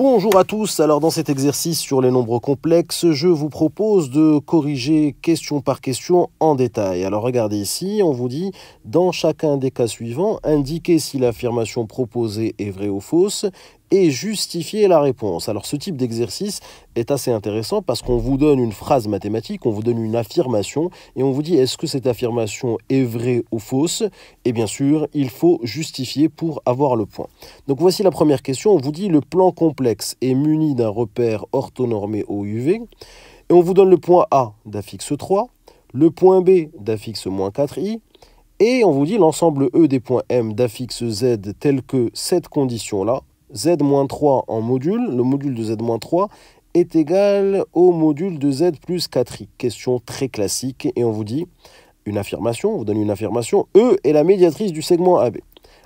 Bonjour à tous, alors dans cet exercice sur les nombres complexes, je vous propose de corriger question par question en détail. Alors regardez ici, on vous dit, dans chacun des cas suivants, indiquez si l'affirmation proposée est vraie ou fausse et justifier la réponse. Alors ce type d'exercice est assez intéressant parce qu'on vous donne une phrase mathématique, on vous donne une affirmation et on vous dit est-ce que cette affirmation est vraie ou fausse Et bien sûr, il faut justifier pour avoir le point. Donc voici la première question, on vous dit le plan complexe est muni d'un repère orthonormé OUV et on vous donne le point A d'affixe 3, le point B d'affixe moins 4i et on vous dit l'ensemble E des points M d'affixe Z tel que cette condition-là z-3 en module, le module de z-3 est égal au module de z plus 4i. Question très classique et on vous dit une affirmation, on vous donne une affirmation, E est la médiatrice du segment AB.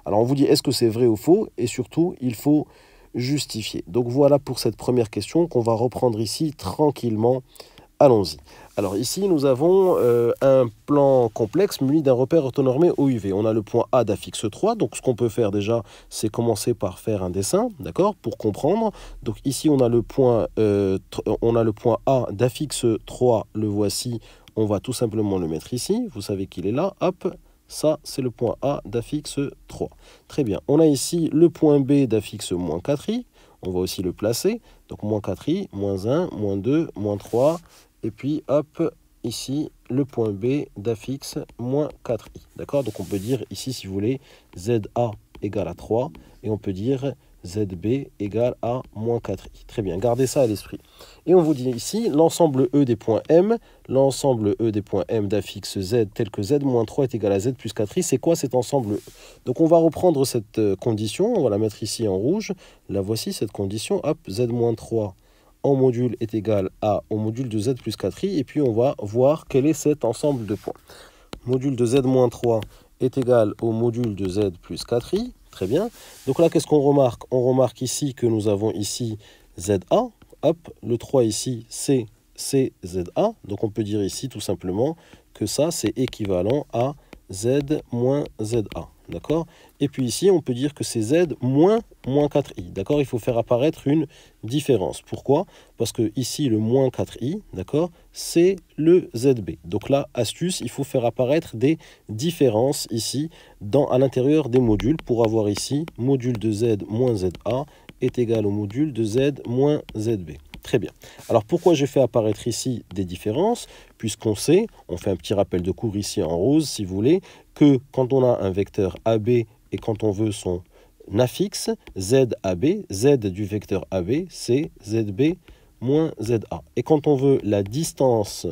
Alors on vous dit est-ce que c'est vrai ou faux et surtout il faut justifier. Donc voilà pour cette première question qu'on va reprendre ici tranquillement Allons-y. Alors ici, nous avons euh, un plan complexe muni d'un repère orthonormé OUV. On a le point A d'affixe 3, donc ce qu'on peut faire déjà, c'est commencer par faire un dessin, d'accord, pour comprendre. Donc ici, on a le point, euh, euh, on a le point A d'affixe 3, le voici, on va tout simplement le mettre ici, vous savez qu'il est là, hop, ça, c'est le point A d'affixe 3. Très bien. On a ici le point B d'affixe moins 4i. On va aussi le placer. Donc, moins 4i, moins 1, moins 2, moins 3, et puis hop, ici, le point B d'affixe moins 4i. D'accord Donc on peut dire ici, si vous voulez, ZA égale à 3, et on peut dire ZB égale à moins 4i. Très bien, gardez ça à l'esprit. Et on vous dit ici, l'ensemble E des points M, l'ensemble E des points M d'affixe Z tel que Z moins 3 est égal à Z plus 4i, c'est quoi cet ensemble E Donc on va reprendre cette euh, condition, on va la mettre ici en rouge, la voici cette condition, hop, Z moins 3 en module est égal à en module de z plus 4i, et puis on va voir quel est cet ensemble de points. Module de z moins 3 est égal au module de z plus 4i, très bien. Donc là, qu'est-ce qu'on remarque On remarque ici que nous avons ici za, hop, le 3 ici, c'est a. donc on peut dire ici tout simplement que ça, c'est équivalent à Z moins ZA. D'accord Et puis ici, on peut dire que c'est z moins moins 4i. D'accord Il faut faire apparaître une différence. Pourquoi Parce que ici, le moins 4i, d'accord, c'est le zb. Donc là, astuce, il faut faire apparaître des différences ici dans, à l'intérieur des modules pour avoir ici module de z moins za est égal au module de z moins zb. Très bien. Alors pourquoi j'ai fait apparaître ici des différences Puisqu'on sait, on fait un petit rappel de cours ici en rose si vous voulez, que quand on a un vecteur AB et quand on veut son affixe, ZAB, Z du vecteur AB, c'est ZB moins ZA. Et quand on veut la distance,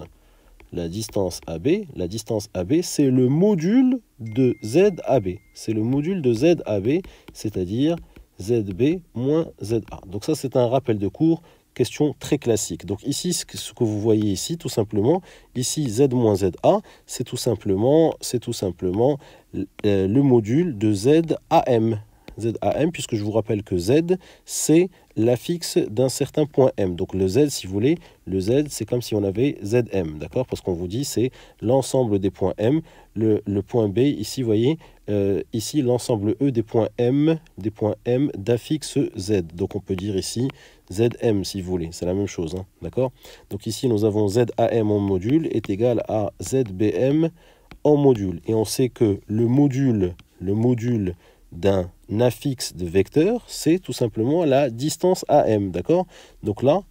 la distance AB, la distance AB, c'est le module de ZAB. C'est le module de ZAB, c'est-à-dire ZB moins ZA. Donc ça, c'est un rappel de cours question très classique. Donc ici, ce que vous voyez ici, tout simplement, ici Z-ZA, moins c'est tout simplement, c'est tout simplement euh, le module de Z à M. m puisque je vous rappelle que Z, c'est l'affixe d'un certain point M. Donc le Z, si vous voulez, le Z, c'est comme si on avait ZM, d'accord Parce qu'on vous dit, c'est l'ensemble des points M. Le, point B, ici, vous voyez, euh, ici, l'ensemble E des points M, des points M d'affixe Z. Donc on peut dire ici ZM, si vous voulez, c'est la même chose, hein, d'accord Donc ici, nous avons ZAM en module est égal à ZBM en module. Et on sait que le module, le module d'un affixe de vecteur, c'est tout simplement la distance AM, d'accord Donc là,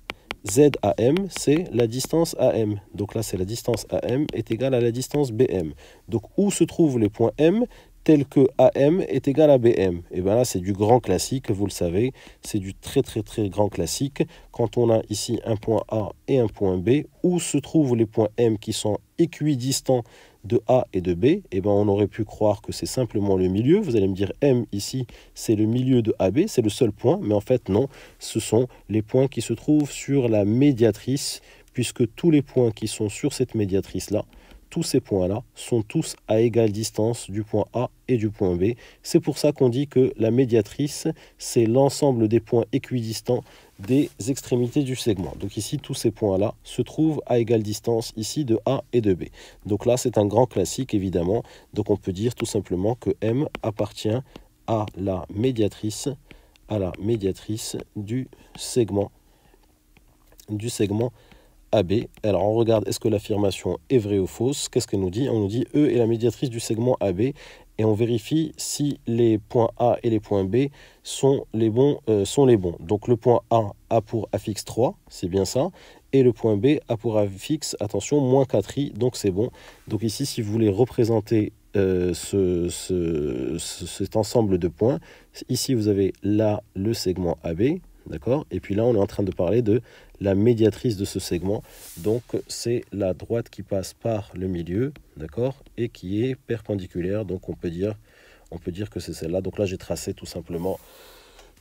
ZAM, c'est la distance AM. Donc là, c'est la distance AM est égale à la distance BM. Donc où se trouvent les points M tels que AM est égal à BM. Et eh bien là, c'est du grand classique, vous le savez, c'est du très très très grand classique. Quand on a ici un point A et un point B, où se trouvent les points M qui sont équidistants de A et de B, eh ben on aurait pu croire que c'est simplement le milieu. Vous allez me dire M ici, c'est le milieu de AB, c'est le seul point, mais en fait non, ce sont les points qui se trouvent sur la médiatrice, puisque tous les points qui sont sur cette médiatrice-là, tous ces points-là sont tous à égale distance du point A et du point B. C'est pour ça qu'on dit que la médiatrice, c'est l'ensemble des points équidistants des extrémités du segment. Donc ici, tous ces points-là se trouvent à égale distance ici de A et de B. Donc là, c'est un grand classique, évidemment. Donc on peut dire tout simplement que M appartient à la médiatrice, à la médiatrice du segment, du segment AB. Alors on regarde est-ce que l'affirmation est vraie ou fausse Qu'est-ce qu'elle nous dit On nous dit E est la médiatrice du segment AB et on vérifie si les points A et les points B sont les bons. Euh, sont les bons. Donc le point A a pour affixe 3, c'est bien ça, et le point B a pour affixe, attention, moins 4i, donc c'est bon. Donc ici, si vous voulez représenter euh, ce, cet ensemble de points, ici vous avez là le segment AB, d'accord Et puis là, on est en train de parler de la médiatrice de ce segment. Donc, c'est la droite qui passe par le milieu, d'accord et qui est perpendiculaire. Donc on peut dire, on peut dire que c'est celle-là. Donc là, j'ai tracé tout simplement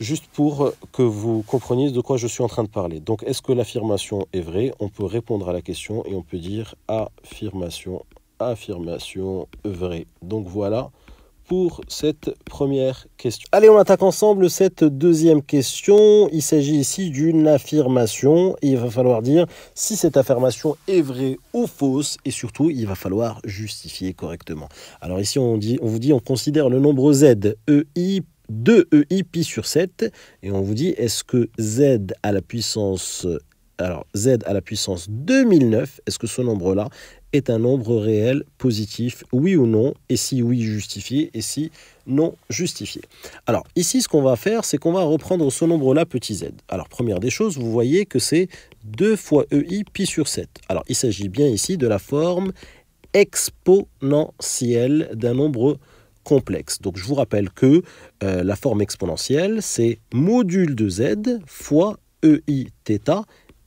juste pour euh, que vous compreniez de quoi je suis en train de parler. Donc est-ce que l'affirmation est vraie On peut répondre à la question et on peut dire affirmation, affirmation vraie. Donc voilà pour cette première question. Allez, on attaque ensemble cette deuxième question. Il s'agit ici d'une affirmation il va falloir dire si cette affirmation est vraie ou fausse et surtout il va falloir justifier correctement. Alors ici on vous dit on considère le nombre z EI 2 EI pi sur 7 et on vous dit est-ce que z à la puissance alors z à la puissance 2009, est-ce que ce nombre-là est un nombre réel positif, oui ou non, et si oui justifié, et si non justifié. Alors ici, ce qu'on va faire, c'est qu'on va reprendre ce nombre-là, petit z. Alors première des choses, vous voyez que c'est 2 fois EI pi sur 7. Alors il s'agit bien ici de la forme exponentielle d'un nombre complexe. Donc je vous rappelle que euh, la forme exponentielle, c'est module de z fois EI θ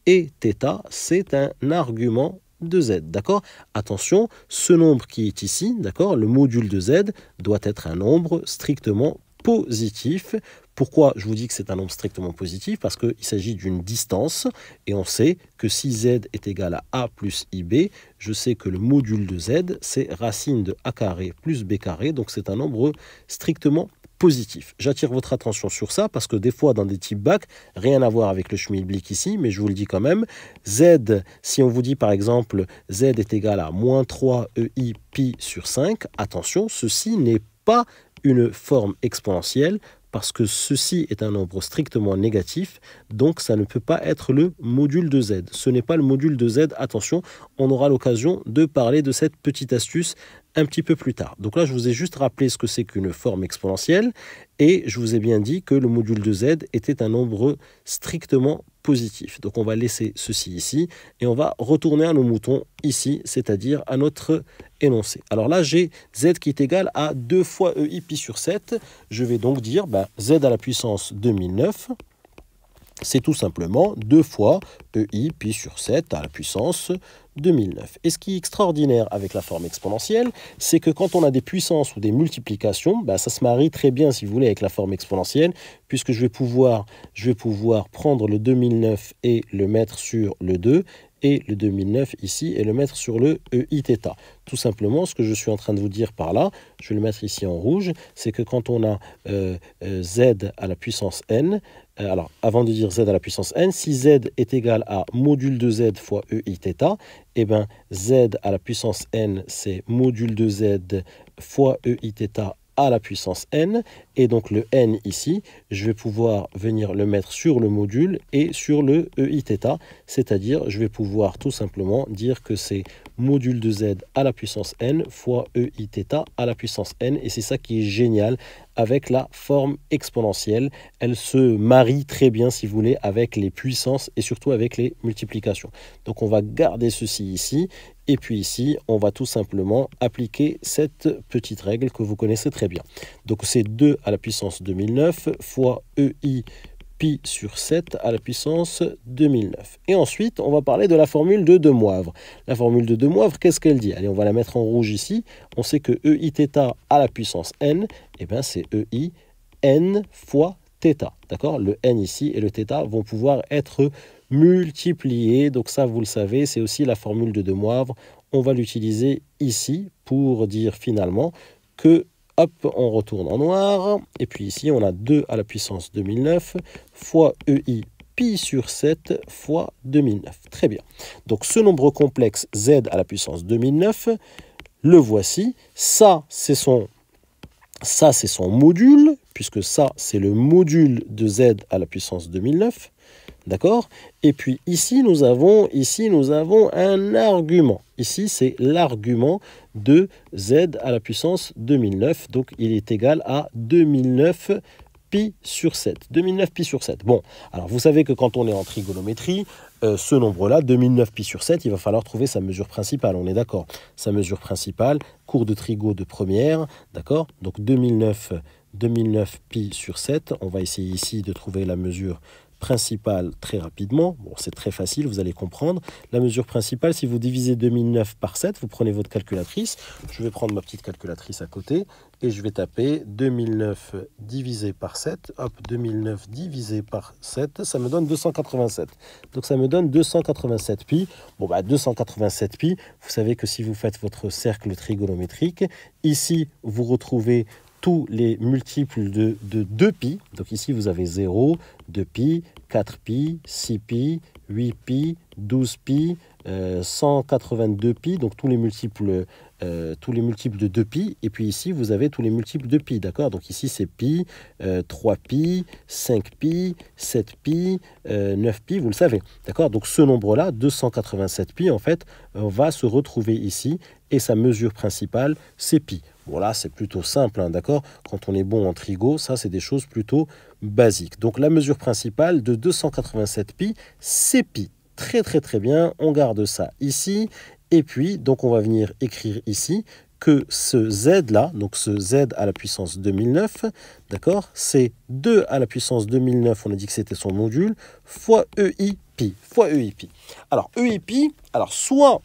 et θ, c'est un argument de z, d'accord Attention, ce nombre qui est ici, d'accord, le module de z doit être un nombre strictement positif. Pourquoi je vous dis que c'est un nombre strictement positif Parce qu'il s'agit d'une distance et on sait que si z est égal à a plus ib, je sais que le module de z, c'est racine de a carré plus b carré, donc c'est un nombre strictement positif positif. J'attire votre attention sur ça parce que des fois dans des types bacs, rien à voir avec le schmilblick ici, mais je vous le dis quand même, Z, si on vous dit par exemple Z est égal à moins 3 EI pi sur 5, attention, ceci n'est pas une forme exponentielle parce que ceci est un nombre strictement négatif, donc ça ne peut pas être le module de z. Ce n'est pas le module de z, attention, on aura l'occasion de parler de cette petite astuce un petit peu plus tard. Donc là, je vous ai juste rappelé ce que c'est qu'une forme exponentielle, et je vous ai bien dit que le module de z était un nombre strictement positif. Donc on va laisser ceci ici et on va retourner à nos moutons ici, c'est-à-dire à notre énoncé. Alors là, j'ai z qui est égal à 2 fois ei pi sur 7. Je vais donc dire bah, z à la puissance 2009 c'est tout simplement 2 fois EI pi sur 7 à la puissance 2009. Et ce qui est extraordinaire avec la forme exponentielle, c'est que quand on a des puissances ou des multiplications, bah, ça se marie très bien, si vous voulez, avec la forme exponentielle, puisque je vais pouvoir, je vais pouvoir prendre le 2009 et le mettre sur le 2, et le 2009 ici et le mettre sur le EIθ. Tout simplement, ce que je suis en train de vous dire par là, je vais le mettre ici en rouge, c'est que quand on a euh, euh, z à la puissance n, euh, alors avant de dire z à la puissance n, si z est égal à module de z fois EIθ, et eh bien z à la puissance n, c'est module de z fois EIθ à la puissance n, et donc le n ici, je vais pouvoir venir le mettre sur le module et sur le eiθ, c'est-à-dire je vais pouvoir tout simplement dire que c'est module de z à la puissance n fois eiθ à la puissance n, et c'est ça qui est génial avec la forme exponentielle. Elle se marie très bien, si vous voulez, avec les puissances et surtout avec les multiplications. Donc on va garder ceci ici, et puis ici, on va tout simplement appliquer cette petite règle que vous connaissez très bien. Donc c'est 2 à la puissance 2009 fois EI pi sur 7 à la puissance 2009. Et ensuite, on va parler de la formule de De Moivre. La formule de De Moivre, qu'est-ce qu'elle dit Allez, on va la mettre en rouge ici. On sait que EIθ à la puissance n, et eh bien c'est EI n fois θ. D'accord Le n ici et le θ vont pouvoir être multiplié. Donc ça, vous le savez, c'est aussi la formule de De Moivre. On va l'utiliser ici pour dire finalement que, hop, on retourne en noir. Et puis ici, on a 2 à la puissance 2009 fois EI pi sur 7 fois 2009. Très bien. Donc ce nombre complexe z à la puissance 2009, le voici. Ça, c'est son, ça, c'est son module, puisque ça, c'est le module de z à la puissance 2009. D'accord Et puis ici, nous avons, ici, nous avons un argument. Ici, c'est l'argument de z à la puissance 2009. Donc, il est égal à 2009 pi sur 7. 2009 pi sur 7. Bon, alors vous savez que quand on est en trigonométrie, euh, ce nombre-là, 2009 pi sur 7, il va falloir trouver sa mesure principale, on est d'accord. Sa mesure principale, cours de trigo de première, d'accord Donc 2009, 2009 pi sur 7, on va essayer ici de trouver la mesure principale très rapidement. Bon, c'est très facile, vous allez comprendre. La mesure principale, si vous divisez 2009 par 7, vous prenez votre calculatrice. Je vais prendre ma petite calculatrice à côté et je vais taper 2009 divisé par 7. Hop, 2009 divisé par 7, ça me donne 287. Donc ça me donne 287 pi. Bon, bah 287 pi, vous savez que si vous faites votre cercle trigonométrique, ici, vous retrouvez tous les multiples de, 2pi. Donc ici, vous avez 0, 2pi, 4pi, 6pi, 8pi, 12pi, 182pi, donc tous les multiples euh, tous les multiples de 2 pi et puis ici vous avez tous les multiples de pi d'accord donc ici c'est pi 3 euh, pi 5 pi 7 pi 9 euh, pi vous le savez d'accord donc ce nombre là 287 pi en fait va se retrouver ici et sa mesure principale c'est pi voilà, c'est plutôt simple, hein, d'accord Quand on est bon en trigo, ça, c'est des choses plutôt basiques. Donc la mesure principale de 287 pi, c'est pi. Très très très bien, on garde ça ici. Et puis, donc on va venir écrire ici que ce z là, donc ce z à la puissance 2009, d'accord C'est 2 à la puissance 2009, on a dit que c'était son module, fois EI pi, fois EI pi. Alors EI pi, alors soit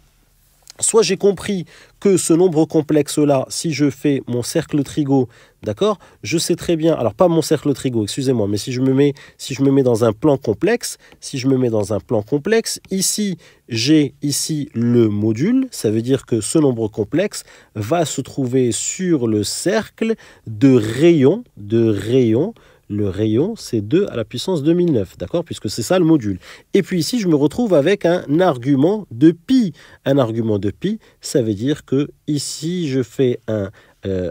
soit j'ai compris que ce nombre complexe-là, si je fais mon cercle trigo, d'accord, je sais très bien, alors pas mon cercle trigo, excusez-moi, mais si je, me mets, si je me mets dans un plan complexe, si je me mets dans un plan complexe, ici, j'ai ici le module, ça veut dire que ce nombre complexe va se trouver sur le cercle de rayon, de rayon, le rayon, c'est 2 à la puissance 2009, d'accord Puisque c'est ça le module. Et puis ici, je me retrouve avec un argument de pi. Un argument de pi, ça veut dire que ici, je fais un, euh,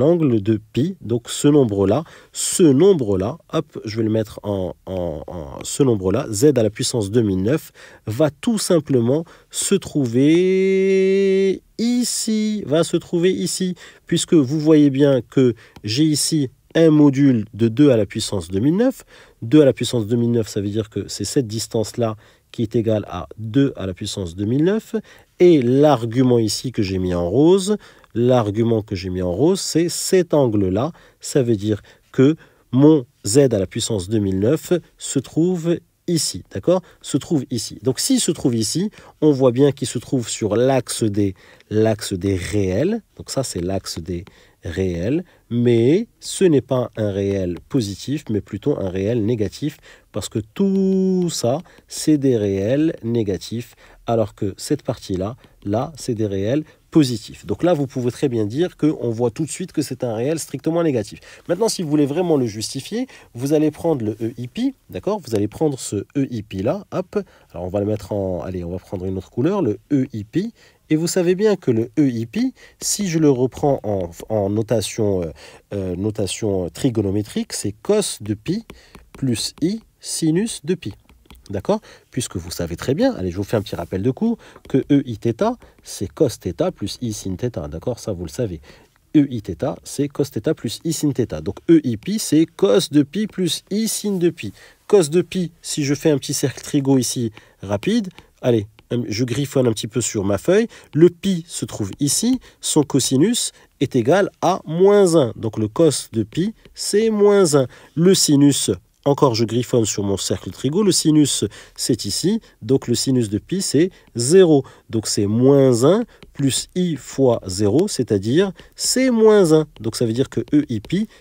angle de pi, donc ce nombre-là, ce nombre-là, hop, je vais le mettre en, en, en ce nombre-là, z à la puissance 2009, va tout simplement se trouver ici, va se trouver ici, puisque vous voyez bien que j'ai ici un module de 2 à la puissance 2009. 2 à la puissance 2009, ça veut dire que c'est cette distance-là qui est égale à 2 à la puissance 2009. Et l'argument ici que j'ai mis en rose, l'argument que j'ai mis en rose, c'est cet angle-là. Ça veut dire que mon z à la puissance 2009 se trouve ici, d'accord Se trouve ici. Donc s'il se trouve ici, on voit bien qu'il se trouve sur l'axe des l'axe des réels. Donc ça c'est l'axe des réel, mais ce n'est pas un réel positif, mais plutôt un réel négatif, parce que tout ça, c'est des réels négatifs, alors que cette partie-là, là, c'est des réels positifs. Donc là, vous pouvez très bien dire qu'on voit tout de suite que c'est un réel strictement négatif. Maintenant, si vous voulez vraiment le justifier, vous allez prendre le EIP, d'accord Vous allez prendre ce EIP-là, hop. Alors, on va le mettre en... Allez, on va prendre une autre couleur, le EIP, et vous savez bien que le EIP, si je le reprends en, euh, euh, notation, trigonométrique, c'est cos de pi plus i sinus de pi. D'accord Puisque vous savez très bien, allez, je vous fais un petit rappel de cours, que EIθ, c'est cos theta plus i sin D'accord Ça, vous le savez. EIθ, c'est cos theta plus i sin theta. Donc pi e c'est cos de pi plus i sin de pi. Cos de pi, si je fais un petit cercle trigo ici rapide, allez, euh, je griffonne un petit peu sur ma feuille, le pi se trouve ici, son cosinus est égal à moins 1. Donc le cos de pi, c'est moins 1. Le sinus, encore je griffonne sur mon cercle trigo, le sinus, c'est ici, donc le sinus de pi, c'est 0. Donc c'est moins 1 plus i fois 0, c'est-à-dire c'est moins 1. Donc ça veut dire que e i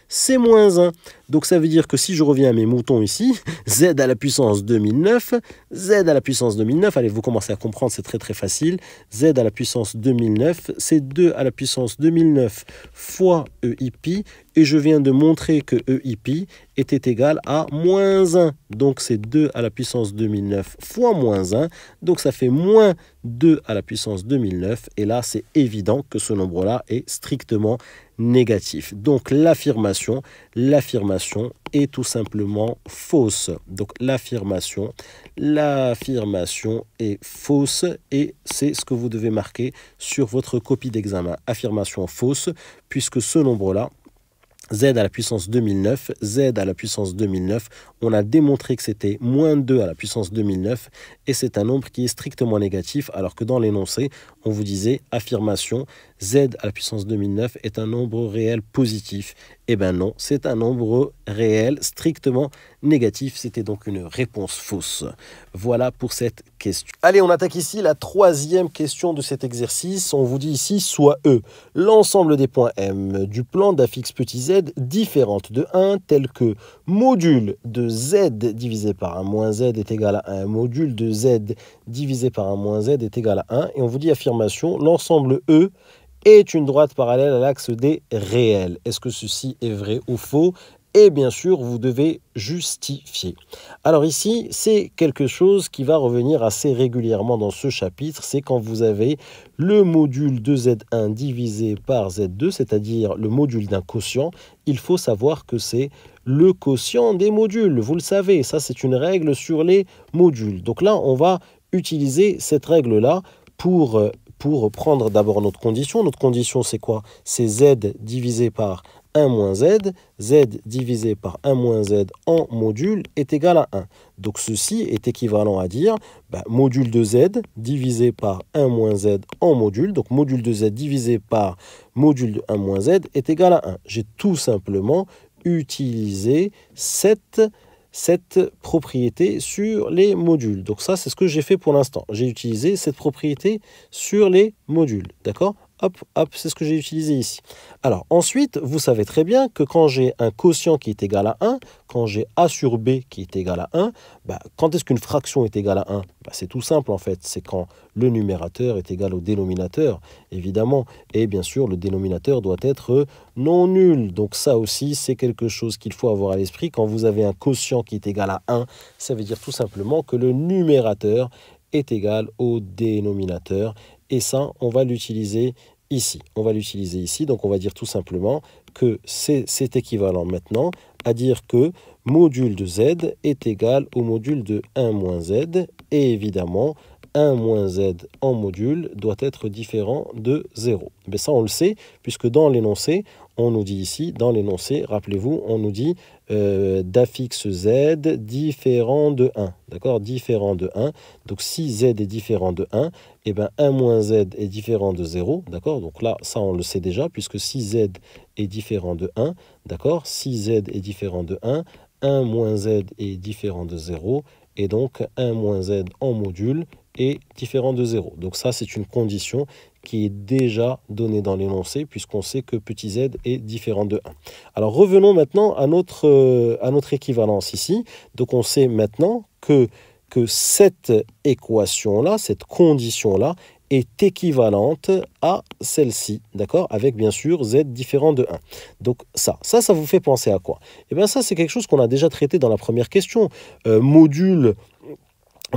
c'est moins 1. Donc ça veut dire que si je reviens à mes moutons ici, z à la puissance 2009, z à la puissance 2009, allez, vous commencez à comprendre, c'est très très facile, z à la puissance 2009, c'est 2 à la puissance 2009 fois e i et je viens de montrer que e était égal à moins 1. Donc c'est 2 à la puissance 2009 fois moins 1, donc ça fait moins 2 à la puissance 2009. Et là, c'est évident que ce nombre-là est strictement négatif. Donc l'affirmation, l'affirmation est tout simplement fausse. Donc l'affirmation, l'affirmation est fausse et c'est ce que vous devez marquer sur votre copie d'examen. Affirmation fausse puisque ce nombre-là Z à la puissance 2009, Z à la puissance 2009, on a démontré que c'était moins 2 à la puissance 2009, et c'est un nombre qui est strictement négatif, alors que dans l'énoncé, on vous disait affirmation, z à la puissance 2009 est un nombre réel positif. Eh ben non, c'est un nombre réel strictement négatif. C'était donc une réponse fausse. Voilà pour cette question. Allez, on attaque ici la troisième question de cet exercice. On vous dit ici, soit E, l'ensemble des points M du plan d'affixe petit z différente de 1, tel que module de z divisé par un moins z est égal à 1, module de z divisé par un moins z est égal à 1, et on vous dit affirmation l'ensemble E est une droite parallèle à l'axe des réels. Est-ce que ceci est vrai ou faux et bien sûr, vous devez justifier. Alors ici, c'est quelque chose qui va revenir assez régulièrement dans ce chapitre, c'est quand vous avez le module de z 1 divisé par z2, c'est-à-dire le module d'un quotient, il faut savoir que c'est le quotient des modules. Vous le savez, ça c'est une règle sur les modules. Donc là, on va utiliser cette règle-là pour, euh, pour prendre d'abord notre condition. Notre condition, c'est quoi C'est z divisé par 1 moins z, z divisé par 1 moins z en module est égal à 1. Donc ceci est équivalent à dire ben, module de z divisé par 1 moins z en module, donc module de z divisé par module de 1 moins z est égal à 1. J'ai tout simplement utilisé cette cette propriété sur les modules. Donc ça, c'est ce que j'ai fait pour l'instant. J'ai utilisé cette propriété sur les modules. D'accord Hop, hop, c'est ce que j'ai utilisé ici. Alors ensuite, vous savez très bien que quand j'ai un quotient qui est égal à 1, quand j'ai a sur b qui est égal à 1, bah, quand est-ce qu'une fraction est égale à 1 bah, C'est tout simple en fait, c'est quand le numérateur est égal au dénominateur, évidemment. Et bien sûr, le dénominateur doit être non nul. Donc ça aussi, c'est quelque chose qu'il faut avoir à l'esprit. Quand vous avez un quotient qui est égal à 1, ça veut dire tout simplement que le numérateur est égal au dénominateur. Et ça, on va l'utiliser ici. On va l'utiliser ici, donc on va dire tout simplement que c'est équivalent maintenant à dire que module de z est égal au module de 1 moins z, et évidemment, 1 moins z en module doit être différent de 0. Mais ça, on le sait, puisque dans l'énoncé, on nous dit ici, dans l'énoncé, rappelez-vous, on nous dit euh, d'affixe z différent de 1. D'accord Différent de 1. Donc si z est différent de 1, et eh ben 1 moins z est différent de 0. D'accord Donc là, ça, on le sait déjà, puisque si z est différent de 1, d'accord Si z est différent de 1, 1 moins z est différent de 0. Et donc 1 moins z en module est différent de 0. Donc ça, c'est une condition qui est déjà donné dans l'énoncé, puisqu'on sait que petit z est différent de 1. Alors revenons maintenant à notre, euh, à notre équivalence ici. Donc on sait maintenant que, que cette équation-là, cette condition-là, est équivalente à celle-ci, d'accord Avec bien sûr z différent de 1. Donc ça, ça, ça vous fait penser à quoi Eh bien ça, c'est quelque chose qu'on a déjà traité dans la première question. Euh, module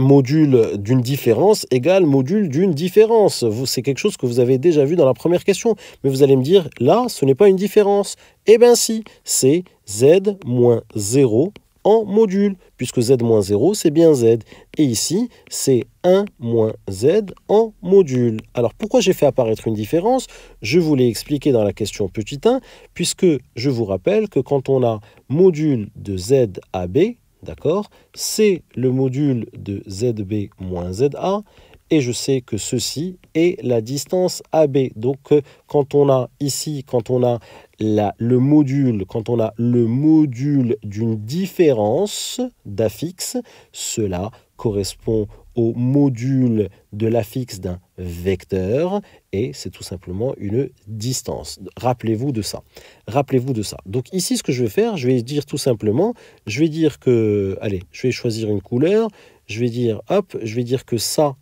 module d'une différence égale module d'une différence. C'est quelque chose que vous avez déjà vu dans la première question. Mais vous allez me dire, là, ce n'est pas une différence. Eh bien si, c'est z moins 0 en module, puisque z moins 0, c'est bien z. Et ici, c'est 1 moins z en module. Alors pourquoi j'ai fait apparaître une différence Je vous l'ai expliqué dans la question petit 1, puisque je vous rappelle que quand on a module de z à b, D'accord C'est le module de ZB moins ZA. Et je sais que ceci est la distance AB. Donc, euh, quand on a ici, quand on a le module, quand on a le module d'une différence d'affixe, cela correspond au module de l'affixe d'un vecteur et c'est tout simplement une distance. Rappelez-vous de ça. Rappelez-vous de ça. Donc ici, ce que je vais faire, je vais dire tout simplement, je vais dire que, allez, je vais choisir une couleur, je vais dire, hop, je vais dire que ça,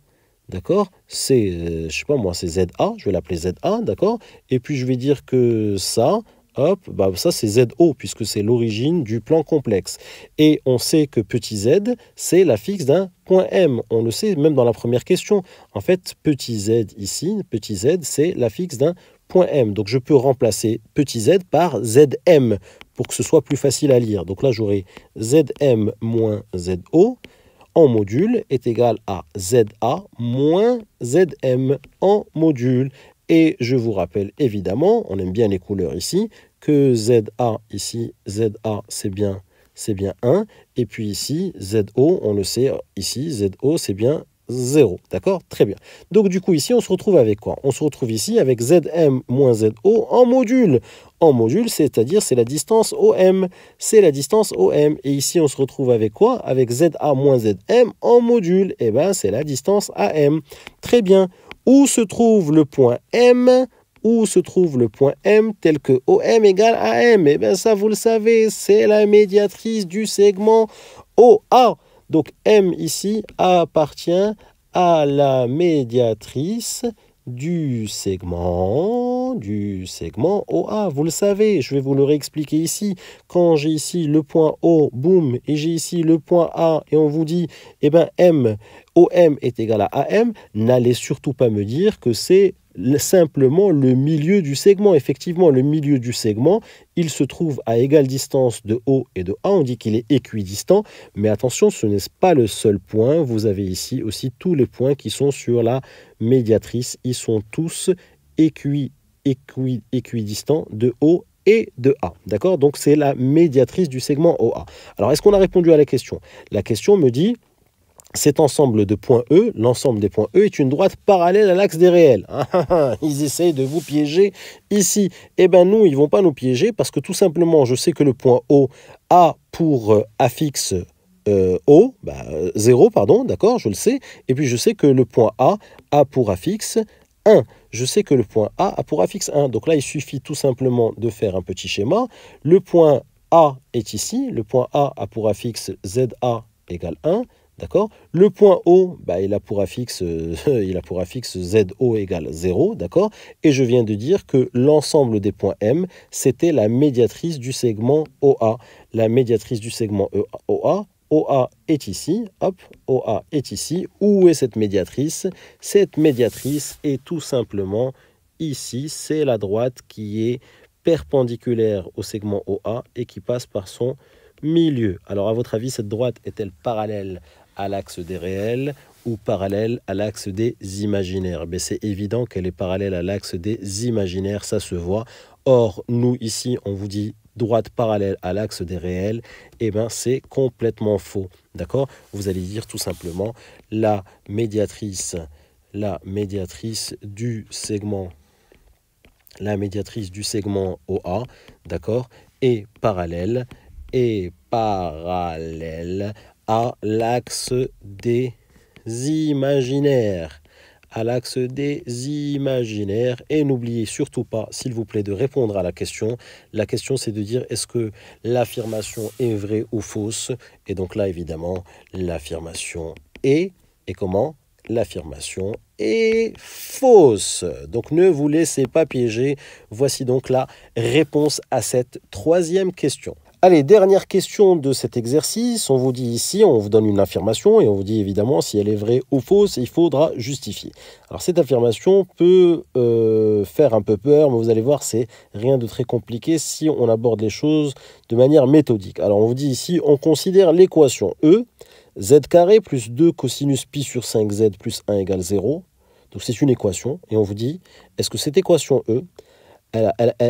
d'accord, c'est, euh, je sais pas moi, c'est ZA, je vais l'appeler a d'accord, et puis je vais dire que ça, hop, bah, ça c'est ZO, puisque c'est l'origine du plan complexe. Et on sait que petit z, c'est l'affixe d'un point M. On le sait même dans la première question. En fait, petit z ici, petit z, c'est l'affixe d'un point M. Donc je peux remplacer petit z par ZM pour que ce soit plus facile à lire. Donc là, j'aurai ZM moins ZO en module est égal à ZA moins ZM en module. Et je vous rappelle évidemment, on aime bien les couleurs ici, que ZA ici, ZA c'est bien, c'est bien 1. Et puis ici, ZO, on le sait, ici, ZO c'est bien 0. D'accord Très bien. Donc du coup ici, on se retrouve avec quoi On se retrouve ici avec ZM moins ZO en module. En module, c'est-à-dire c'est la distance OM. C'est la distance OM. Et ici, on se retrouve avec quoi Avec ZA moins ZM en module. Et eh bien, c'est la distance AM. Très bien. Où se trouve le point M où se trouve le point M tel que OM égale AM Et eh bien ça vous le savez, c'est la médiatrice du segment OA. Donc M ici appartient à la médiatrice du segment du segment OA. Vous le savez, je vais vous le réexpliquer ici. Quand j'ai ici le point O, boum, et j'ai ici le point A, et on vous dit, eh ben M, OM est égal à AM, n'allez surtout pas me dire que c'est simplement le milieu du segment. Effectivement, le milieu du segment, il se trouve à égale distance de O et de A. On dit qu'il est équidistant, mais attention, ce n'est pas le seul point. Vous avez ici aussi tous les points qui sont sur la médiatrice. Ils sont tous équi, équi, équidistants de O et de A. D'accord Donc c'est la médiatrice du segment OA. Alors est-ce qu'on a répondu à la question La question me dit cet ensemble de points E, l'ensemble des points E est une droite parallèle à l'axe des réels. ils essayent de vous piéger ici. Eh bien nous, ils vont pas nous piéger parce que tout simplement, je sais que le point O a pour euh, affixe euh, O, 0, bah, pardon, d'accord, je le sais. Et puis je sais que le point A a pour affixe 1. Je sais que le point A a pour affixe 1. Donc là, il suffit tout simplement de faire un petit schéma. Le point A est ici, le point A a pour affixe ZA égale 1. D'accord Le point O, bah, il, a pour affixe, euh, il a pour ZO égale 0, d'accord Et je viens de dire que l'ensemble des points M, c'était la médiatrice du segment OA. La médiatrice du segment OA, e OA est ici, hop, OA est ici. Où est cette médiatrice Cette médiatrice est tout simplement ici, c'est la droite qui est perpendiculaire au segment OA et qui passe par son milieu. Alors à votre avis, cette droite est-elle parallèle à l'axe des réels ou parallèle à l'axe des imaginaires. Mais c'est évident qu'elle est parallèle à l'axe des imaginaires, ça se voit. Or, nous ici, on vous dit droite parallèle à l'axe des réels, et eh ben c'est complètement faux. D'accord Vous allez dire tout simplement la médiatrice, la médiatrice du segment la médiatrice du segment OA, d'accord, est parallèle, est parallèle à l'axe des imaginaires. À l'axe des imaginaires. Et n'oubliez surtout pas, s'il vous plaît, de répondre à la question. La question, c'est de dire est-ce que l'affirmation est vraie ou fausse Et donc là, évidemment, l'affirmation est. Et comment L'affirmation est fausse. Donc ne vous laissez pas piéger. Voici donc la réponse à cette troisième question. Allez, dernière question de cet exercice. On vous dit ici, on vous donne une affirmation et on vous dit évidemment si elle est vraie ou fausse, il faudra justifier. Alors cette affirmation peut euh, faire un peu peur, mais vous allez voir, c'est rien de très compliqué si on aborde les choses de manière méthodique. Alors on vous dit ici, on considère l'équation E, z carré plus 2 cosinus pi sur 5z plus 1 égale 0. Donc c'est une équation et on vous dit, est-ce que cette équation E,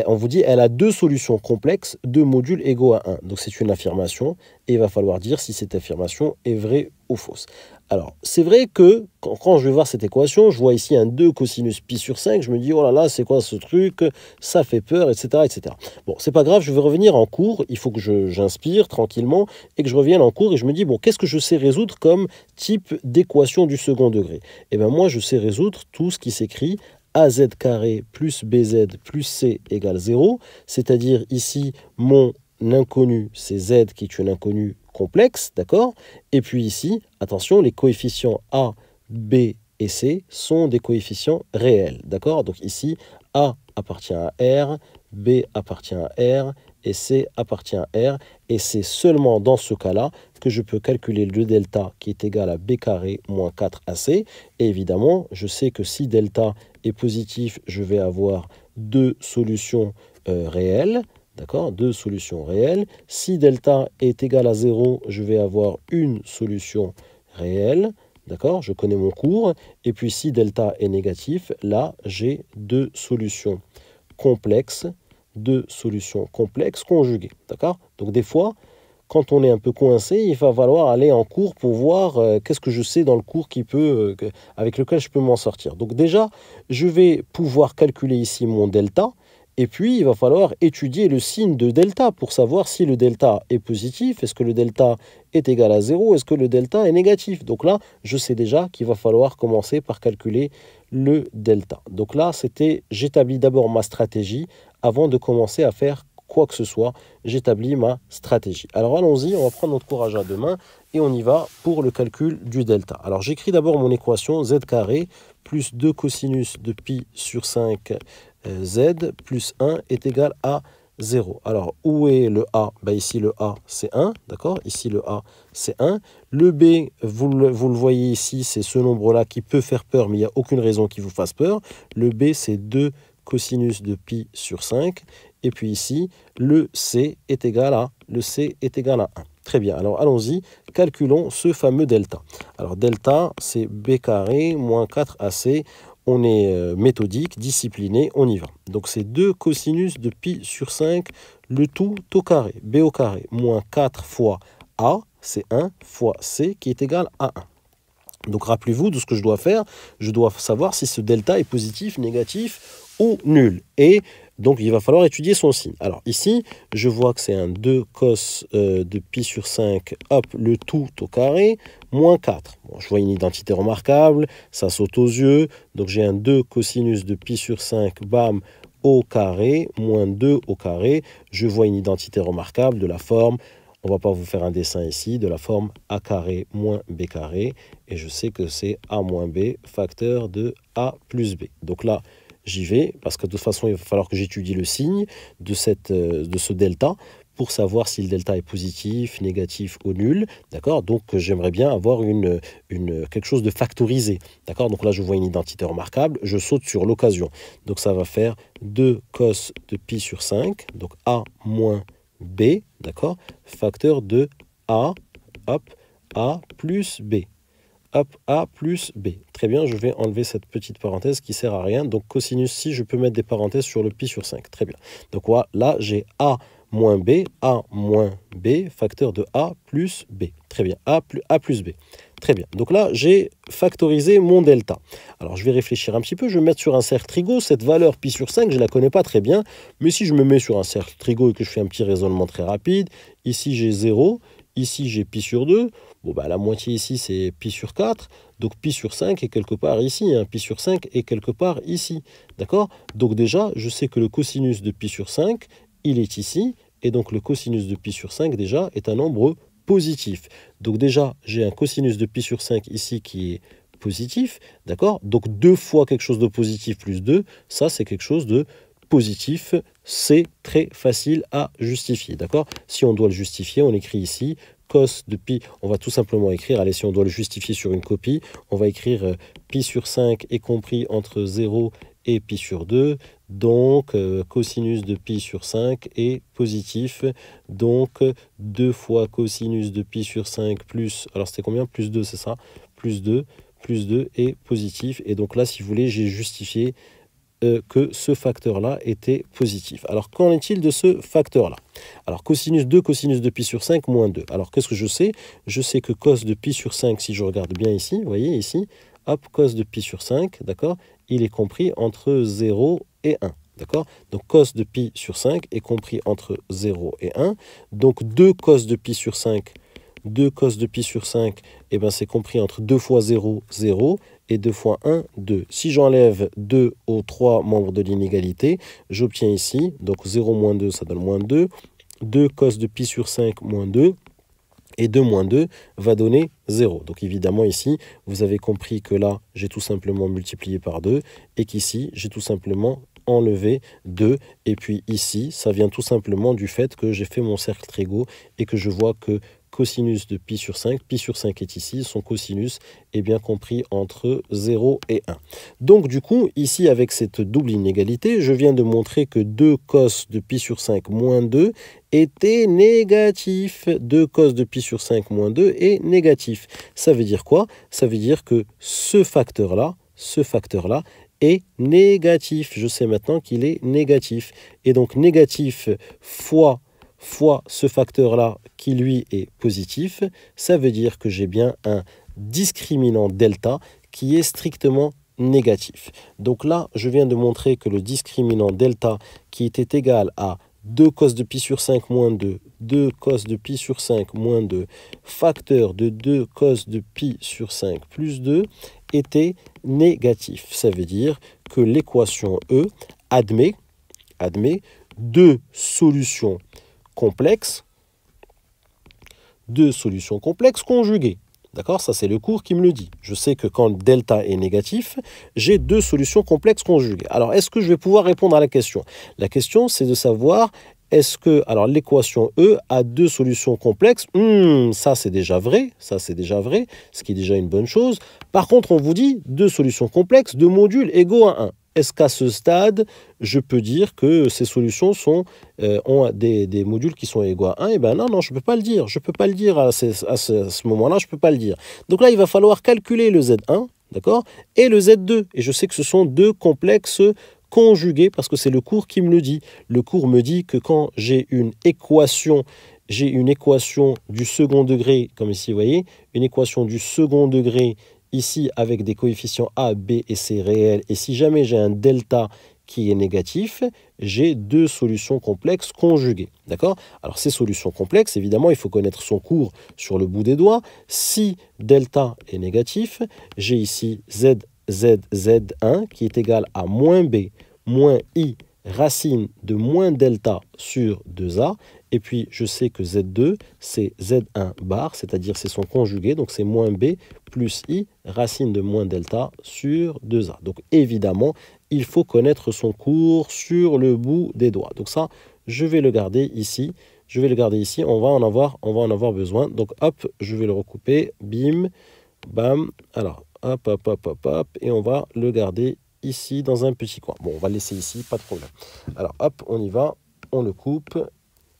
on vous dit elle a deux solutions complexes, deux modules égaux à 1. Donc c'est une affirmation et il va falloir dire si cette affirmation est vraie ou fausse. Alors c'est vrai que quand, je vais voir cette équation, je vois ici un 2 cosinus pi sur 5, je me dis oh là là c'est quoi ce truc, ça fait peur, etc. etc. Bon c'est pas grave, je vais revenir en cours, il faut que j'inspire tranquillement et que je revienne en cours et je me dis bon qu'est-ce que je sais résoudre comme type d'équation du second degré Eh bien moi je sais résoudre tout ce qui s'écrit z carré plus bz plus c égale 0, c'est-à-dire ici mon inconnu, c'est z qui est une inconnu complexe, d'accord Et puis ici, attention, les coefficients a, b et c sont des coefficients réels, d'accord Donc ici, a appartient à r, b appartient à r et c appartient à r, et c'est seulement dans ce cas-là que je peux calculer le delta qui est égal à b carré moins 4ac. Et évidemment, je sais que si delta positif, je vais avoir deux solutions euh, réelles. D'accord Deux solutions réelles. Si delta est égal à 0, je vais avoir une solution réelle. D'accord Je connais mon cours. Et puis si delta est négatif, là, j'ai deux solutions complexes. Deux solutions complexes conjuguées. D'accord Donc des fois, quand on est un peu coincé, il va falloir aller en cours pour voir euh, qu'est-ce que je sais dans le cours qui peut, euh, avec lequel je peux m'en sortir. Donc déjà, je vais pouvoir calculer ici mon delta. Et puis, il va falloir étudier le signe de delta pour savoir si le delta est positif, est-ce que le delta est égal à 0, est-ce que le delta est négatif. Donc là, je sais déjà qu'il va falloir commencer par calculer le delta. Donc là, c'était j'établis d'abord ma stratégie avant de commencer à faire quoi que ce soit, j'établis ma stratégie. Alors allons-y, on va prendre notre courage à demain et on y va pour le calcul du delta. Alors j'écris d'abord mon équation z carré plus 2 cosinus de pi sur 5 euh, z plus 1 est égal à 0. Alors, où est le A ben, Ici, le A, c'est 1, d'accord Ici, le A, c'est 1. Le B, vous le, vous le voyez ici, c'est ce nombre-là qui peut faire peur, mais il n'y a aucune raison qui vous fasse peur. Le B, c'est 2 cosinus de pi sur 5. Et puis ici, le C est égal à le C est égal à 1. Très bien, alors allons-y, calculons ce fameux delta. Alors delta, c'est B carré moins 4AC. On est euh, méthodique, discipliné, on y va. Donc c'est 2 cosinus de pi sur 5, le tout au carré, B au carré, moins 4 fois A, c'est 1, fois C qui est égal à 1. Donc rappelez-vous de ce que je dois faire. Je dois savoir si ce delta est positif, négatif ou nul. Et donc il va falloir étudier son signe. Alors ici, je vois que c'est un 2 cos euh, de pi sur 5, hop, le tout au carré, moins 4. je vois une identité remarquable, ça saute aux yeux. Donc j'ai un 2 cosinus de pi sur 5, bam, au carré, moins 2 au carré. Je vois une identité remarquable de la forme on va pas vous faire un dessin ici, de la forme a carré moins b carré, et je sais que c'est a moins b facteur de a plus b. Donc là, j'y vais, parce que de toute façon, il va falloir que j'étudie le signe de, cette, euh, de ce delta pour savoir si le delta est positif, négatif ou nul, d'accord Donc j'aimerais bien avoir une, une, quelque chose de factorisé, d'accord Donc là, je vois une identité remarquable, je saute sur l'occasion. Donc ça va faire 2 cos de pi sur 5, donc A moins B, d'accord Facteur de A, hop, A plus B, a plus B. Très bien, je vais enlever cette petite parenthèse qui sert à rien. Donc cosinus si je peux mettre des parenthèses sur le pi sur 5. Très bien. Donc voilà, là, j'ai A moins B, A moins B, facteur de A plus B. Très bien, A plus, A plus B. Très bien. Donc là, j'ai factorisé mon delta. Alors, je vais réfléchir un petit peu. Je vais mettre sur un cercle trigo. Cette valeur pi sur 5, je ne la connais pas très bien. Mais si je me mets sur un cercle trigo et que je fais un petit raisonnement très rapide, ici, j'ai 0. Ici, j'ai pi sur 2. Bon, bah, la moitié ici, c'est pi sur 4. Donc pi sur 5 est quelque part ici. Hein. Pi sur 5 est quelque part ici. D'accord Donc déjà, je sais que le cosinus de pi sur 5, il est ici. Et donc le cosinus de pi sur 5, déjà, est un nombre positif. Donc déjà, j'ai un cosinus de pi sur 5 ici qui est positif. D'accord Donc 2 fois quelque chose de positif plus 2, ça, c'est quelque chose de positif, c'est très facile à justifier. D'accord Si on doit le justifier, on écrit ici cos de pi. On va tout simplement écrire, allez, si on doit le justifier sur une copie, on va écrire euh, pi sur 5 est compris entre 0 et pi sur 2. Donc, euh, cosinus de pi sur 5 est positif. Donc, 2 fois cosinus de pi sur 5 plus... Alors, c'était combien Plus 2, c'est ça Plus 2 plus 2 est positif. Et donc là, si vous voulez, j'ai justifié euh, que ce facteur-là était positif. Alors qu'en est-il de ce facteur-là Alors cosinus 2, cosinus de pi sur 5, moins 2. Alors qu'est-ce que je sais Je sais que cos de pi sur 5, si je regarde bien ici, vous voyez ici, hop, cos de pi sur 5, d'accord Il est compris entre 0 et 1. D'accord Donc cos de pi sur 5 est compris entre 0 et 1. Donc 2 cos de pi sur 5, 2 cos de pi sur 5, eh ben, c'est compris entre 2 fois 0, 0, et 2 fois 1, 2. Si j'enlève 2 aux 3 membres de l'inégalité, j'obtiens ici, donc 0 moins 2, ça donne moins 2. 2 cos de pi sur 5 moins 2 et 2 moins 2 va donner 0. Donc évidemment ici, vous avez compris que là, j'ai tout simplement multiplié par 2 et qu'ici, j'ai tout simplement enlevé 2. Et puis ici, ça vient tout simplement du fait que j'ai fait mon cercle trégo et que je vois que cosinus de pi sur 5. Pi sur 5 est ici, son cosinus est bien compris entre 0 et 1. Donc du coup, ici avec cette double inégalité, je viens de montrer que 2 cos de pi sur 5 moins 2 était négatif. 2 cos de pi sur 5 moins 2 est négatif. Ça veut dire quoi Ça veut dire que ce facteur-là, ce facteur-là est négatif. Je sais maintenant qu'il est négatif. Et donc négatif fois fois ce facteur-là qui lui est positif, ça veut dire que j'ai bien un discriminant delta qui est strictement négatif. Donc là, je viens de montrer que le discriminant delta qui était égal à 2 cos de pi sur 5 moins 2, 2 cos de pi sur 5 moins 2, facteur de 2 cos de pi sur 5 plus 2, était négatif. Ça veut dire que l'équation E admet, admet deux solutions complexe deux solutions complexes conjuguées. D'accord Ça, c'est le cours qui me le dit. Je sais que quand delta est négatif, j'ai deux solutions complexes conjuguées. Alors, est-ce que je vais pouvoir répondre à la question La question, c'est de savoir est-ce que alors l'équation E a deux solutions complexes hmm, Ça, c'est déjà vrai. Ça, c'est déjà vrai, ce qui est déjà une bonne chose. Par contre, on vous dit deux solutions complexes, deux modules égaux à 1. Est-ce qu'à ce stade, je peux dire que ces solutions sont, euh, ont des, modules qui sont égaux à 1 Eh bien non, non, je ne peux pas le dire. Je ne peux pas le dire à, ce, moment-là, je ne peux pas le dire. Donc là, il va falloir calculer le Z1, d'accord Et le Z2. Et je sais que ce sont deux complexes conjugués parce que c'est le cours qui me le dit. Le cours me dit que quand j'ai une équation j'ai une équation du second degré, comme ici, vous voyez, une équation du second degré ici avec des coefficients A, B et C réels. Et si jamais j'ai un delta qui est négatif, j'ai deux solutions complexes conjuguées. D'accord Alors ces solutions complexes, évidemment, il faut connaître son cours sur le bout des doigts. Si delta est négatif, j'ai ici z, z, z1 qui est égal à moins b moins i racine de moins delta sur 2a et puis, je sais que Z2, c'est Z1 bar, c'est-à-dire c'est son conjugué, donc c'est moins B plus I, racine de moins delta sur 2A. Donc évidemment, il faut connaître son cours sur le bout des doigts. Donc ça, je vais le garder ici. Je vais le garder ici, on va en avoir, on va en avoir besoin. Donc hop, je vais le recouper, bim, bam. Alors, hop, hop, hop, hop, hop, et on va le garder ici dans un petit coin. Bon, on va le laisser ici, pas de problème. Alors hop, on y va, on le coupe,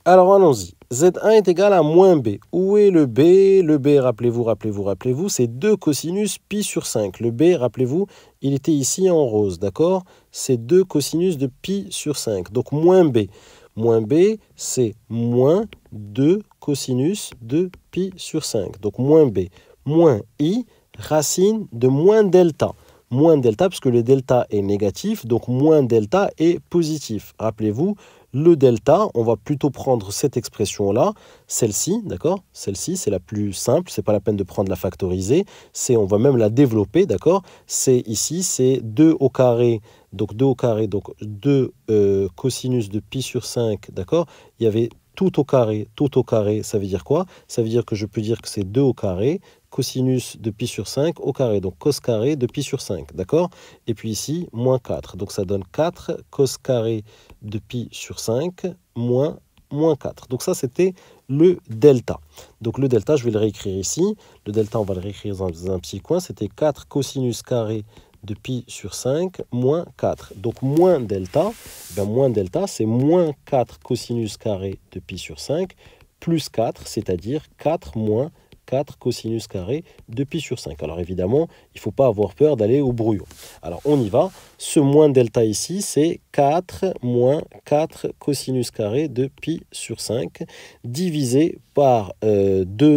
alors allons-y. Z1 est égal à moins B. Où est le B Le B, rappelez-vous, rappelez-vous, rappelez-vous, c'est 2 cosinus pi sur 5. Le B, rappelez-vous, il était ici en rose, d'accord C'est 2 cosinus de pi sur 5, donc moins B. Moins B, c'est moins 2 cosinus de pi sur 5, donc moins B. Moins I, racine de moins delta. Moins delta, parce que le delta est négatif, donc moins delta est positif. Rappelez-vous, le delta, on va plutôt prendre cette expression-là, celle-ci, d'accord Celle-ci, c'est la plus simple, c'est pas la peine de prendre la factoriser, c'est on va même la développer, d'accord C'est ici, c'est 2 au carré, donc 2 au carré, donc 2 euh, cosinus de pi sur 5, d'accord Il y avait tout au carré, tout au carré, ça veut dire quoi Ça veut dire que je peux dire que c'est 2 au carré, cosinus de pi sur 5 au carré, donc cos carré de pi sur 5, d'accord Et puis ici, moins 4, donc ça donne 4 cos carré de pi sur 5 moins moins 4. Donc ça, c'était le delta. Donc le delta, je vais le réécrire ici. Le delta, on va le réécrire dans un petit coin. C'était 4 cosinus carré de pi sur 5 moins 4. Donc moins delta, ben, moins delta, c'est moins 4 cosinus carré de pi sur 5 plus 4, c'est-à-dire 4 moins 4 4 cosinus carré de pi sur 5. Alors évidemment, il ne faut pas avoir peur d'aller au brouillon. Alors on y va. Ce moins delta ici, c'est 4 moins 4 cosinus carré de pi sur 5 divisé par 2a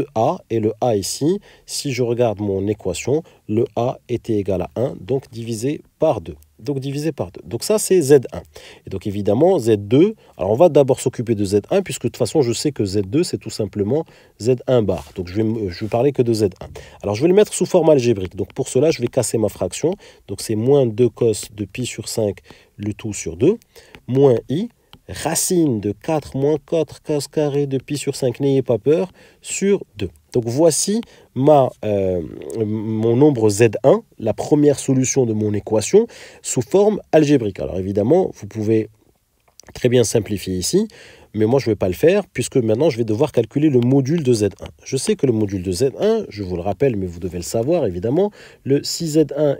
euh, et le a ici, si je regarde mon équation, le a était égal à 1, donc divisé par 2 donc divisé par 2. Donc ça, c'est Z1. Et donc évidemment, Z2, alors on va d'abord s'occuper de Z1, puisque de toute façon, je sais que Z2, c'est tout simplement Z1 bar. Donc je vais, euh, je vais parler que de Z1. Alors je vais le mettre sous forme algébrique. Donc pour cela, je vais casser ma fraction. Donc c'est moins 2 cos de pi sur 5, le tout sur 2, moins i, racine de 4 moins 4 cos carré de pi sur 5, n'ayez pas peur, sur 2. Donc voici ma, euh, mon nombre Z1, la première solution de mon équation, sous forme algébrique. Alors évidemment, vous pouvez très bien simplifier ici, mais moi je ne vais pas le faire, puisque maintenant je vais devoir calculer le module de Z1. Je sais que le module de Z1, je vous le rappelle, mais vous devez le savoir évidemment, le z 1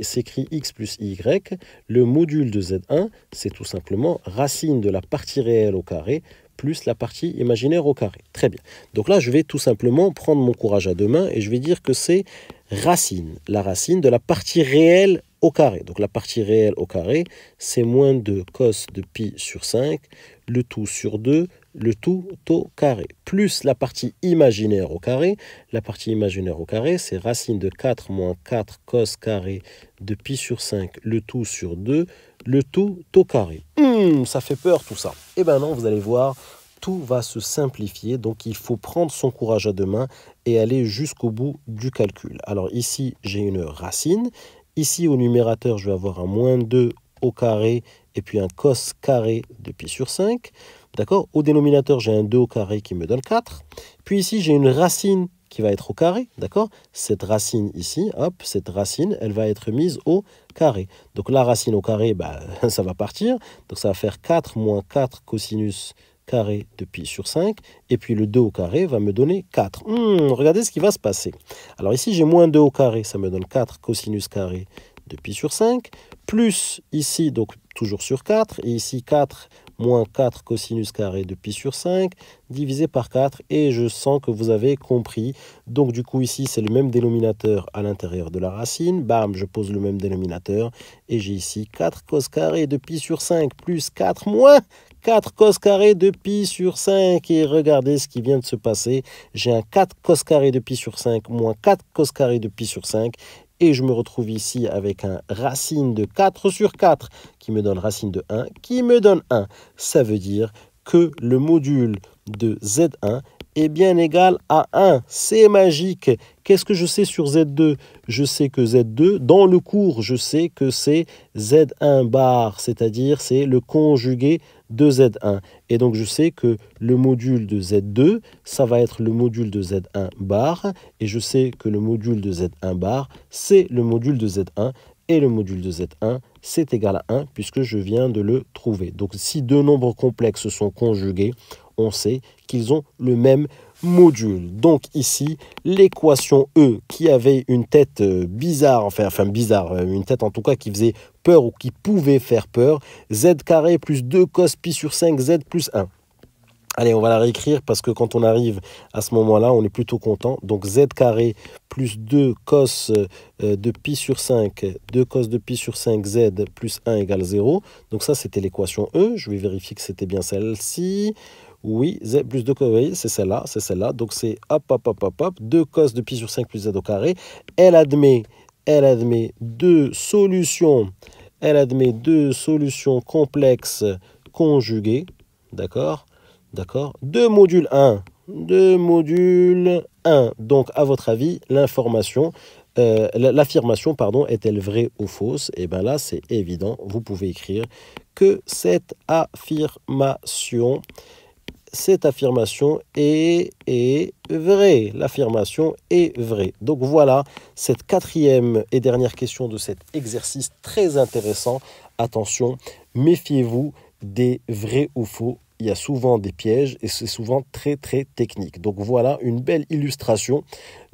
s'écrit X plus Y, le module de Z1, c'est tout simplement racine de la partie réelle au carré plus la partie imaginaire au carré. Très bien. Donc là, je vais tout simplement prendre mon courage à deux mains et je vais dire que c'est racine, la racine de la partie réelle au carré. Donc la partie réelle au carré, c'est moins 2 cos de pi sur 5, le tout sur 2, le tout au carré, plus la partie imaginaire au carré. La partie imaginaire au carré, c'est racine de 4 moins 4 cos carré de pi sur 5, le tout sur 2, le tout au carré. Hmm, ça fait peur tout ça. Eh bien non, vous allez voir, tout va se simplifier. Donc il faut prendre son courage à deux mains et aller jusqu'au bout du calcul. Alors ici, j'ai une racine. Ici, au numérateur, je vais avoir un moins 2 au carré et puis un cos carré de pi sur 5. D'accord Au dénominateur, j'ai un 2 au carré qui me donne 4. Puis ici, j'ai une racine qui va être au carré, d'accord Cette racine ici, hop, cette racine, elle va être mise au carré. Donc la racine au carré, bah, ça va partir. Donc ça va faire 4 moins 4 cosinus carré de pi sur 5, et puis le 2 au carré va me donner 4. Hmm, regardez ce qui va se passer. Alors ici, j'ai moins 2 au carré, ça me donne 4 cosinus carré de pi sur 5, plus ici, donc toujours sur 4, et ici 4 moins 4 cosinus carré de pi sur 5, divisé par 4, et je sens que vous avez compris. Donc du coup ici, c'est le même dénominateur à l'intérieur de la racine. Bam, je pose le même dénominateur, et j'ai ici 4 cos carré de pi sur 5 plus 4 moins 4 cos carré de pi sur 5. Et regardez ce qui vient de se passer. J'ai un 4 cos carré de pi sur 5 moins 4 cos carré de pi sur 5 et je me retrouve ici avec un racine de 4 sur 4 qui me donne racine de 1 qui me donne 1. Ça veut dire que le module de Z1 est bien égal à 1. C'est magique. Qu'est-ce que je sais sur Z2 Je sais que Z2, dans le cours, je sais que c'est Z1 bar, c'est-à-dire c'est le conjugué de Z1. Et donc je sais que le module de Z2, ça va être le module de Z1 bar, et je sais que le module de Z1 bar, c'est le module de Z1, et le module de Z1, c'est égal à 1 puisque je viens de le trouver. Donc si deux nombres complexes sont conjugués, on sait qu'ils ont le même module. Donc ici, l'équation E qui avait une tête euh, bizarre, enfin, enfin bizarre, euh, une tête en tout cas qui faisait peur ou qui pouvait faire peur, z carré plus 2 cos pi sur 5 z plus 1. Allez, on va la réécrire parce que quand on arrive à ce moment-là, on est plutôt content. Donc z carré plus 2 euh, cos de pi sur 5, 2 cos de pi sur 5 z plus 1 égale 0. Donc ça, c'était l'équation E. Je vais vérifier que c'était bien celle-ci. Oui, z plus 2 oui, c'est celle-là, c'est celle-là. Donc c'est hop, hop, hop, hop, hop. 2 cos de pi sur 5 plus z au carré. Elle admet, elle admet deux solutions. Elle admet deux solutions complexes conjuguées. D'accord D'accord Deux modules 1. Deux modules 1. Donc, à votre avis, l'information, euh, l'affirmation, pardon, est-elle vraie ou fausse Et eh bien là, c'est évident. Vous pouvez écrire que cette affirmation cette affirmation est, vraie. L'affirmation est vraie. Donc voilà cette quatrième et dernière question de cet exercice très intéressant. Attention, méfiez-vous des vrais ou faux. Il y a souvent des pièges et c'est souvent très très technique. Donc voilà une belle illustration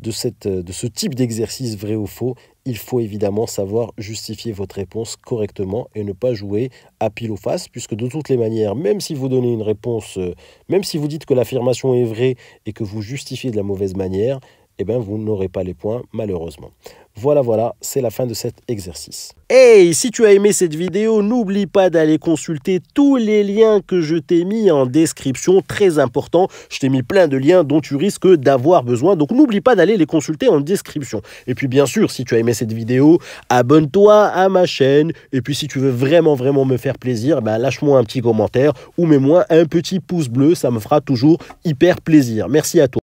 de, cette, de ce type d'exercice vrai ou faux il faut évidemment savoir justifier votre réponse correctement et ne pas jouer à pile ou face, puisque de toutes les manières, même si vous donnez une réponse, euh, même si vous dites que l'affirmation est vraie et que vous justifiez de la mauvaise manière, eh bien, vous n'aurez pas les points malheureusement. Voilà, voilà, c'est la fin de cet exercice. Hey, si tu as aimé cette vidéo, n'oublie pas d'aller consulter tous les liens que je t'ai mis en description, très important. Je t'ai mis plein de liens dont tu risques d'avoir besoin, donc n'oublie pas d'aller les consulter en description. Et puis bien sûr, si tu as aimé cette vidéo, abonne-toi à ma chaîne. Et puis si tu veux vraiment, vraiment me faire plaisir, bah, lâche-moi un petit commentaire ou mets-moi un petit pouce bleu, ça me fera toujours hyper plaisir. Merci à toi.